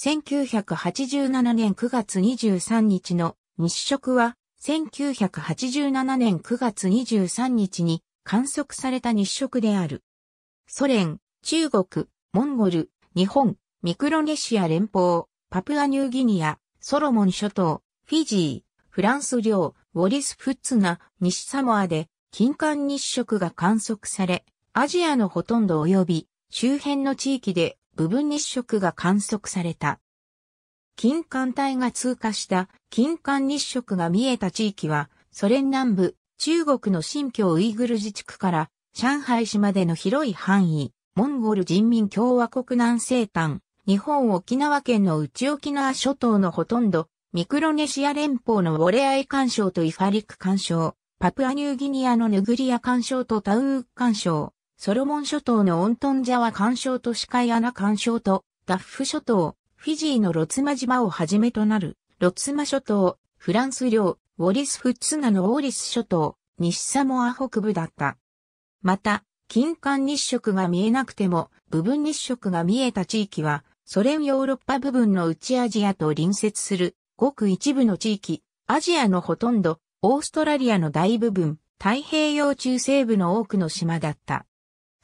1987年9月23日の日食は、1987年9月23日に観測された日食である。ソ連、中国、モンゴル、日本、ミクロネシア連邦、パプアニューギニア、ソロモン諸島、フィジー、フランス領、ウォリス・フッツナ、西サモアで、金環日食が観測され、アジアのほとんど及び、周辺の地域で部分日食が観測された。金環帯が通過した金環日食が見えた地域は、ソ連南部、中国の新疆ウイグル自治区から上海市までの広い範囲、モンゴル人民共和国南西端、日本沖縄県の内沖縄諸島のほとんど、ミクロネシア連邦のウォレアイ干渉とイファリック干渉、パプアニューギニアのヌグリア干渉とタウーク干渉、ソロモン諸島のオントンジャワ干渉とシカイアナ干渉と、ダッフ諸島、フィジーのロツマ島をはじめとなる、ロツマ諸島、フランス領、ウォリス・フッツナのウォリス諸島、西サモア北部だった。また、金環日食が見えなくても、部分日食が見えた地域は、ソ連ヨーロッパ部分の内アジアと隣接する、ごく一部の地域、アジアのほとんど、オーストラリアの大部分、太平洋中西部の多くの島だった。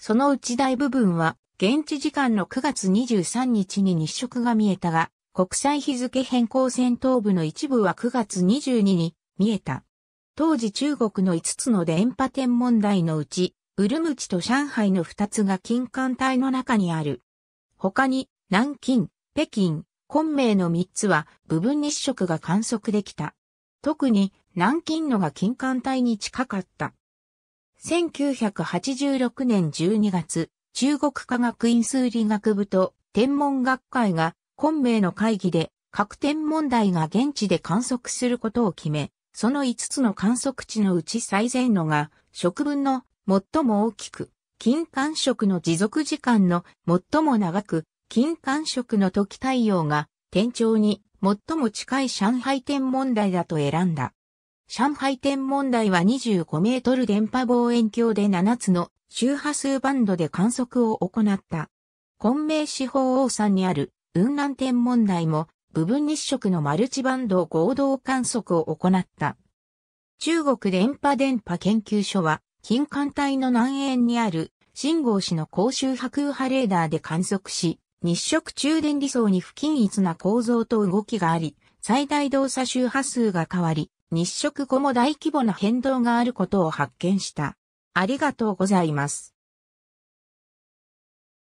そのうち大部分は、現地時間の9月23日に日食が見えたが、国際日付変更戦闘部の一部は9月22に見えた。当時中国の5つの電波天問題のうち、ウルムチと上海の2つが金環帯の中にある。他に、南京、北京、昆明の3つは部分日食が観測できた。特に、南京のが金環帯に近かった。1986年12月、中国科学院数理学部と天文学会が昆明の会議で各天文台が現地で観測することを決め、その5つの観測地のうち最前のが食分の最も大きく、金環食の持続時間の最も長く、金環食の時太陽が天頂に最も近い上海天文台だと選んだ。上海天文台は25メートル電波望遠鏡で7つの周波数バンドで観測を行った。昆明四方王山にある雲南天文台も部分日食のマルチバンド合同観測を行った。中国電波電波研究所は金環帯の南縁にある信号市の公衆波空波レーダーで観測し、日食中電離層に不均一な構造と動きがあり、最大動作周波数が変わり、日食後も大規模な変動があることを発見した。ありがとうございます。